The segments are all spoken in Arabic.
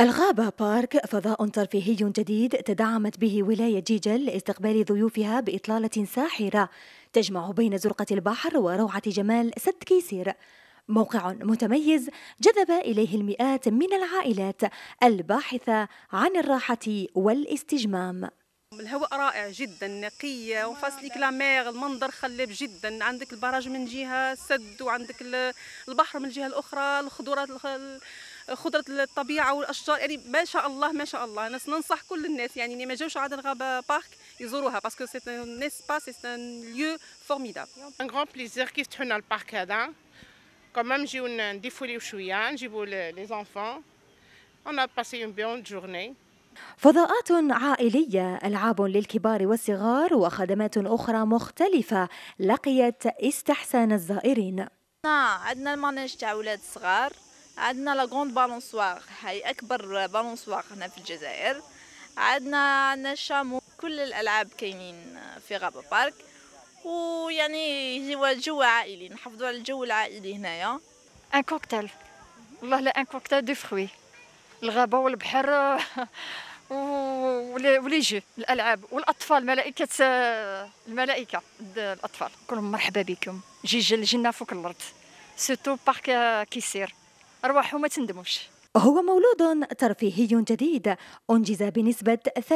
الغابة بارك فضاء ترفيهي جديد تدعمت به ولاية جيجل لاستقبال ضيوفها بإطلالة ساحرة تجمع بين زرقة البحر وروعة جمال سد كيسير موقع متميز جذب إليه المئات من العائلات الباحثة عن الراحة والاستجمام الهواء رائع جدا نقية وفاسليك لا مير المنظر خلاب جدا عندك البراج من جهة سد وعندك البحر من الجهة الأخرى الخضرات خضرة الطبيعة والأشجار يعني ما شاء الله ما شاء الله أنا ننصح كل الناس يعني اللي ما جاوش عاد الغابة بارك يزوروها باسكو سي ان اسباس سي ان ليو فورميدابل ان غران بليزير كيف فتحوا لنا البارك هذا كمان نجيو نديفوليو شوية نجيبو لي زونفون On a passé une bonne فضاءات عائلية، ألعاب للكبار والصغار، وخدمات أخرى مختلفة لقيت استحسان الزائرين. عندنا المانيج تاع ولاد الصغار، عندنا لا غوند بالونسوار هاي أكبر بالونسوار هنا في الجزائر، عندنا عندنا الشامو، كل الألعاب كاينين في غابة بارك، ويعني هو جو عائلي، نحافظوا على الجو العائلي هنايا. ان كوكتيل، والله لا ان كوكتيل دو فروي. الغابه والبحر ولي جو الالعاب والاطفال ملائكه الملائكه الاطفال كلهم مرحبا بكم جي جنة فوق الارض سوتو بارك كيسير ارواحو ما تندموش هو مولود ترفيهي جديد أنجز بنسبة 30%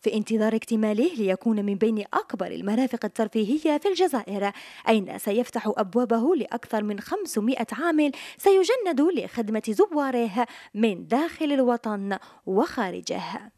في انتظار اكتماله ليكون من بين أكبر المرافق الترفيهية في الجزائر أين سيفتح أبوابه لأكثر من 500 عامل سيجند لخدمة زواره من داخل الوطن وخارجه